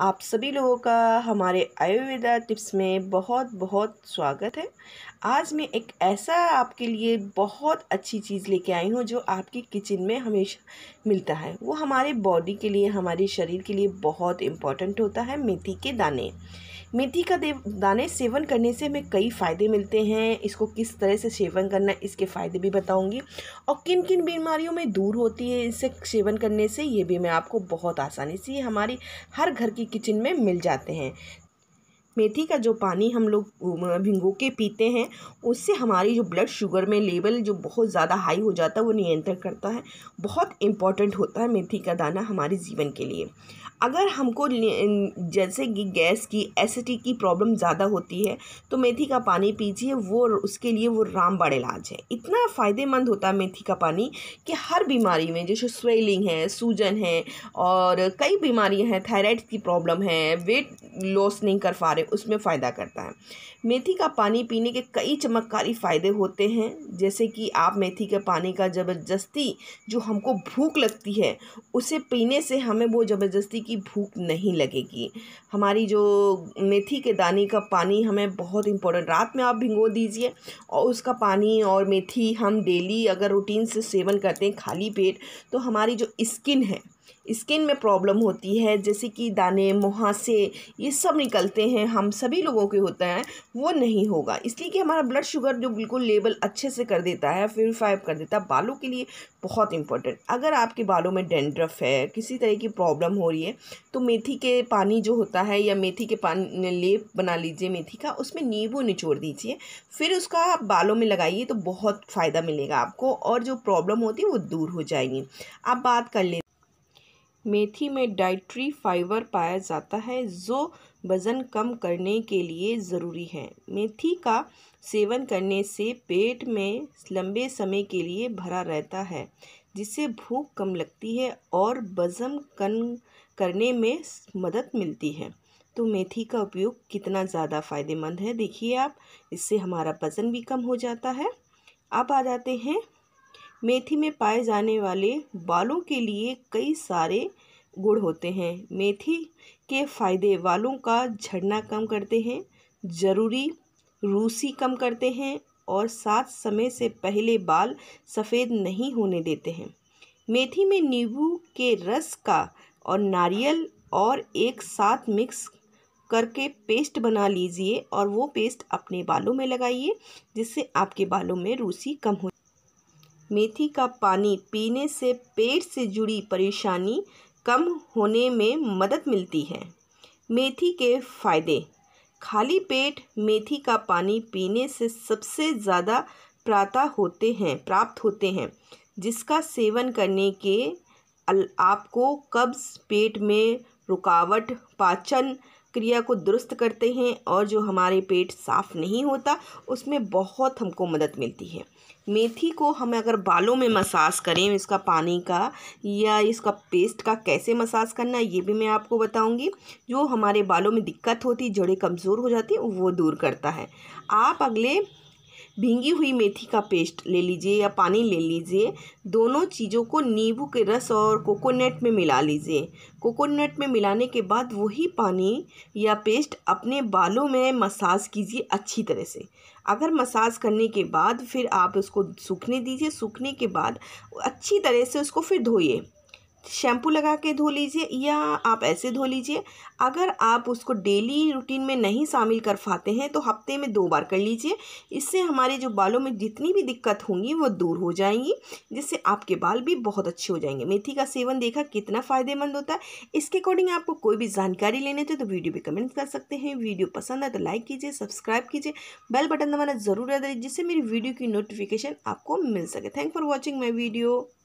आप सभी लोगों का हमारे आयुर्वेदा टिप्स में बहुत बहुत स्वागत है आज मैं एक ऐसा आपके लिए बहुत अच्छी चीज़ लेके आई हूँ जो आपकी किचन में हमेशा मिलता है वो हमारे बॉडी के लिए हमारे शरीर के लिए बहुत इम्पॉर्टेंट होता है मेथी के दाने मेथी का देव दाने सेवन करने से हमें कई फ़ायदे मिलते हैं इसको किस तरह से सेवन करना है इसके फ़ायदे भी बताऊंगी और किन किन बीमारियों में दूर होती है इससे सेवन करने से ये भी मैं आपको बहुत आसानी से हमारी हर घर की किचन में मिल जाते हैं मेथी का जो पानी हम लोग भिंगो के पीते हैं उससे हमारी जो ब्लड शुगर में लेवल जो बहुत ज़्यादा हाई हो जाता है वो नियंत्रण करता है बहुत इम्पॉर्टेंट होता है मेथी का दाना हमारे जीवन के लिए अगर हमको जैसे कि गैस की एसिडी की प्रॉब्लम ज़्यादा होती है तो मेथी का पानी पीजिए वो उसके लिए वो रामबाड़ इलाज है इतना फ़ायदेमंद होता है मेथी का पानी कि हर बीमारी में जैसे स्वेलिंग है सूजन है और कई बीमारियां हैं थायराइड की प्रॉब्लम है वेट लॉस नहीं कर पा रहे उसमें फ़ायदा करता है मेथी का पानी पीने के कई चमत्कारी फ़ायदे होते हैं जैसे कि आप मेथी के पानी का ज़बरदस्ती जो हमको भूख लगती है उसे पीने से हमें वो ज़बरदस्ती की भूख नहीं लगेगी हमारी जो मेथी के दाने का पानी हमें बहुत इम्पोर्टेंट रात में आप भिंगो दीजिए और उसका पानी और मेथी हम डेली अगर रूटीन से सेवन करते हैं खाली पेट तो हमारी जो स्किन है स्किन में प्रॉब्लम होती है जैसे कि दाने मुहासे ये सब निकलते हैं हम सभी लोगों के होते हैं वो नहीं होगा इसलिए कि हमारा ब्लड शुगर जो बिल्कुल लेवल अच्छे से कर देता है प्योरीफाई कर देता है बालों के लिए बहुत इंपॉर्टेंट अगर आपके बालों में डेंड्रफ है किसी तरह की प्रॉब्लम हो रही है तो मेथी के पानी जो होता है या मेथी के पानी लेप बना लीजिए मेथी का उसमें नींबू निचोड़ दीजिए फिर उसका आप बालों में लगाइए तो बहुत फ़ायदा मिलेगा आपको और जो प्रॉब्लम होती है वो दूर हो जाएगी आप बात कर ले मेथी में डाइट्री फाइबर पाया जाता है जो वज़न कम करने के लिए ज़रूरी है मेथी का सेवन करने से पेट में लंबे समय के लिए भरा रहता है जिससे भूख कम लगती है और वज़न कम करने में मदद मिलती है तो मेथी का उपयोग कितना ज़्यादा फ़ायदेमंद है देखिए आप इससे हमारा वज़न भी कम हो जाता है अब आ जाते हैं मेथी में पाए जाने वाले बालों के लिए कई सारे गुड़ होते हैं मेथी के फ़ायदे बालों का झड़ना कम करते हैं ज़रूरी रूसी कम करते हैं और साथ समय से पहले बाल सफ़ेद नहीं होने देते हैं मेथी में नींबू के रस का और नारियल और एक साथ मिक्स करके पेस्ट बना लीजिए और वो पेस्ट अपने बालों में लगाइए जिससे आपके बालों में रूसी कम हो मेथी का पानी पीने से पेट से जुड़ी परेशानी कम होने में मदद मिलती है मेथी के फ़ायदे खाली पेट मेथी का पानी पीने से सबसे ज़्यादा प्राता होते हैं प्राप्त होते हैं जिसका सेवन करने के आपको कब्ज़ पेट में रुकावट पाचन क्रिया को दुरुस्त करते हैं और जो हमारे पेट साफ़ नहीं होता उसमें बहुत हमको मदद मिलती है मेथी को हम अगर बालों में मसाज करें इसका पानी का या इसका पेस्ट का कैसे मसाज करना ये भी मैं आपको बताऊंगी जो हमारे बालों में दिक्कत होती जड़ें कमज़ोर हो जाती वो दूर करता है आप अगले भींगी हुई मेथी का पेस्ट ले लीजिए या पानी ले लीजिए दोनों चीज़ों को नींबू के रस और कोकोनट में मिला लीजिए कोकोनट में मिलाने के बाद वही पानी या पेस्ट अपने बालों में मसाज कीजिए अच्छी तरह से अगर मसाज करने के बाद फिर आप उसको सूखने दीजिए सूखने के बाद अच्छी तरह से उसको फिर धोइए शैम्पू लगा के धो लीजिए या आप ऐसे धो लीजिए अगर आप उसको डेली रूटीन में नहीं शामिल कर पाते हैं तो हफ्ते में दो बार कर लीजिए इससे हमारे जो बालों में जितनी भी दिक्कत होंगी वो दूर हो जाएंगी जिससे आपके बाल भी बहुत अच्छे हो जाएंगे मेथी का सेवन देखा कितना फ़ायदेमंद होता है इसके अकॉर्डिंग आपको कोई भी जानकारी लेने थे तो वीडियो भी कमेंट कर सकते हैं वीडियो पसंद है तो लाइक कीजिए सब्सक्राइब कीजिए बेल बटन दबाना ज़रूर याद जिससे मेरी वीडियो की नोटिफिकेशन आपको मिल सके thank for watching my video